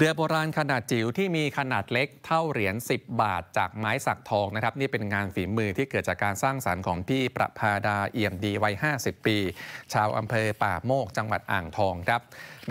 เรือโบราณขนาดจิ๋วที่มีขนาดเล็กเท่าเหรียญ10 บาท จากไม้สักทองนะครับ นี่เป็นงานฝีมือที่เกิดจากการสร้างสารรค์ของพี่ประพาดาเอี่ยมดีวัย 50 ปี ชาวอำเภอป่าโมกจังหวัดอ่างทองครับ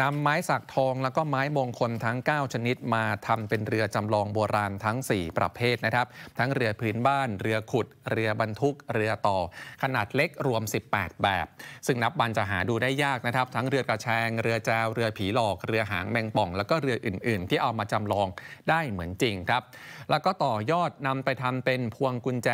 นำไม้สักทองแล้วก็ไม้มงคลทั้ง 9 ชนิดมาทำเป็นเรือจำลองโบราณทั้ง 4 ประเภทนะครับ ทั้งเรือพื้นบ้าน เรือขุดเรือบรรทุกเรือต่อขนาดเล็กรวม 18 แบบ ซึ่งนับวันจะหาดูได้ยากนะครับ ทั้งเรือกระแชง เรือแจวเรือผีหลอกเรือหางแมงป่องแล้วก็เรืออื่นอื่นๆที่เอามาจำลองได้เหมือนจริงครับ แล้วก็ต่อยอดนำไปทำเป็นพวงกุญแจ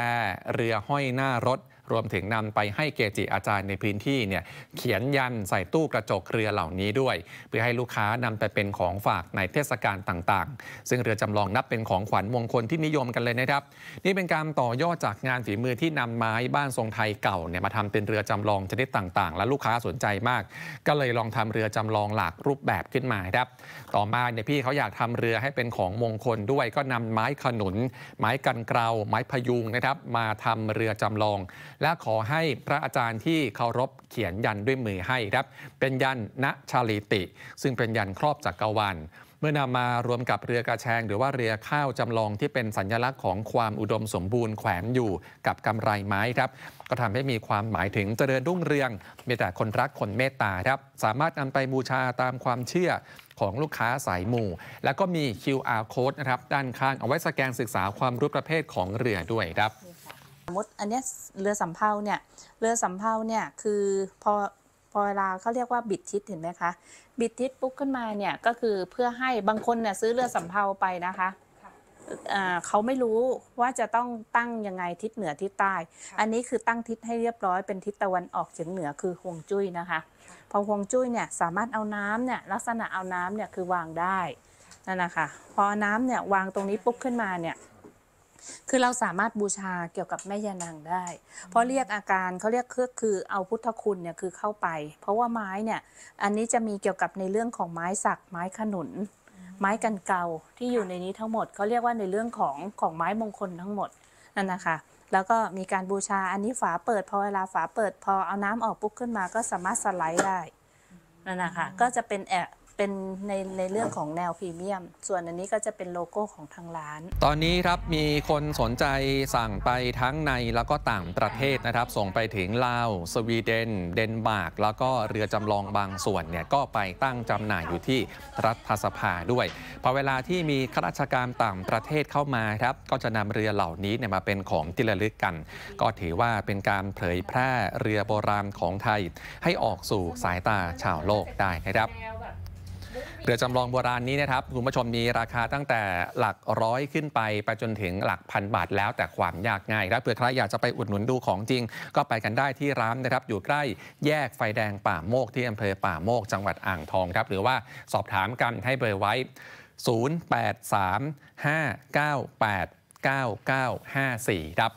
เรือห้อยหน้ารถรวมถึงนำไปให้เกจิอาจารย์ในพื้นที่เนี่ยเขียนยันใส่ตู้กระจกเรือเหล่านี้ด้วย เพื่อให้ลูกค้านำไปเป็นของฝากในเทศกาลต่างๆ ซึ่งเรือจำลองนับเป็นของขวัญมงคลที่นิยมกันเลยนะครับ นี่เป็นการต่อยอดจากงานฝีมือที่นำไม้บ้านทรงไทยเก่าเนี่ยมาทำเป็นเรือจำลองชนิดต่างๆ และลูกค้าสนใจมาก ก็เลยลองทำเรือจำลองหลากรูปแบบขึ้นมาครับต่อมาเนี่ยพี่เขาอยากทำเรือให้เป็นของมงคลด้วยก็นำไม้ขนุน ไม้กันเกลาไม้พยุงนะครับ มาทำเรือจำลองและขอให้พระอาจารย์ที่เคารพเขียนยันด้วยมือให้ครับเป็นยันณชาลีติ ซึ่งเป็นยันครอบจักกรวาลเมื่อนำมารวมกับเรือกระแชง หรือว่าเรือข้าวจำลองที่เป็นสัญลักษณ์ของความอุดมสมบูรณ์ แขวนอยู่กับกำไรไม้ครับ ก็ทำให้มีความหมายถึงเจริญรุ่งเรือง มีแต่คนรักคนเมตตาครับสามารถนำไปบูชาตามความเชื่อของลูกค้าสายหมู่แล้วก็มี QR code นะครับด้านข้างเอาไว้สแกนศึกษาความรู้ประเภทของเรือด้วยครับสมมติอันนี้เรือสำเภาเนี่ยเรือสำเภาเนี่ยคือพอพอเวลาเขาเรียกว่าบิดทิศเห็นไหมคะบิดทิศปุ๊บขึ้นมาเนี่ยก็คือเพื่อให้บางคนเนี่ยซื้อเรือสำเภาไปนะคะเขาไม่รู้ว่าจะต้องตั้งยังไงทิศเหนือทิศใต้อันนี้คือตั้งทิศให้เรียบร้อยเป็นทิศตะวันออกเฉียงเหนือคือห่วงจุ้ยนะคะ พอห่วงจุ้ยเนี่ยสามารถเอาน้ำเนี่ยลักษณะเอาน้ำเนี่ยคือวางได้นั่นนะคะพอน้ำเนี่ยวางตรงนี้ปุ๊บขึ้นมาเนี่ยคือเราสามารถบูชาเกี่ยวกับแม่ยานางได้ เพราะเรียกอาการเขาเรียกคือคือเอาพุทธคุณเนี่ยคือเข้าไป เพราะว่าไม้เนี่ยอันนี้จะมีเกี่ยวกับในเรื่องของไม้สักไม้ขนุนไม้กันเกาที่อยู่ในนี้ทั้งหมดเขาเรียกว่าในเรื่องของของไม้มงคลทั้งหมดนั่นนะคะแล้วก็มีการบูชาอันนี้ฝาเปิด พอเวลาฝาเปิด พอเอาน้ำออกปุ๊บขึ้นมาก็สามารถสไลด์ได้นั่นนะคะก็จะเป็นแอบเป็นในในเรื่องของแนวพรีเมียม ส่วนอันนี้ก็จะเป็นโลโก้ของทางร้าน ตอนนี้ครับมีคนสนใจสั่งไปทั้งในแล้วก็ต่างประเทศนะครับ ส่งไปถึงลาว สวีเดน เดนมาร์กแล้วก็เรือจำลองบางส่วนเนี่ยก็ไปตั้งจำหน่ายอยู่ที่รัฐสภาด้วย พอเวลาที่มีข้าราชการต่างประเทศเข้ามาครับ ก็จะนำเรือเหล่านี้เนี่ยมาเป็นของที่ระลึกกัน ก็ถือว่าเป็นการเผยแพร่เรือโบราณของไทย ให้ออกสู่สายตาชาวโลกได้นะครับเรือจำลองโบราณนี้นะครับ คุณผู้ชมมีราคาตั้งแต่หลักร้อยขึ้นไป ไปจนถึงหลักพันบาทแล้วแต่ความยากง่ายครับเผื่อใครอยากจะไปอุดหนุนดูของจริงก็ไปกันได้ที่ร้านนะครับ อยู่ใกล้แยกไฟแดงป่าโมกที่อำเภอป่าโมกจังหวัดอ่างทองครับ หรือว่าสอบถามกันให้เบอร์ไว้ 0835989954 ครับ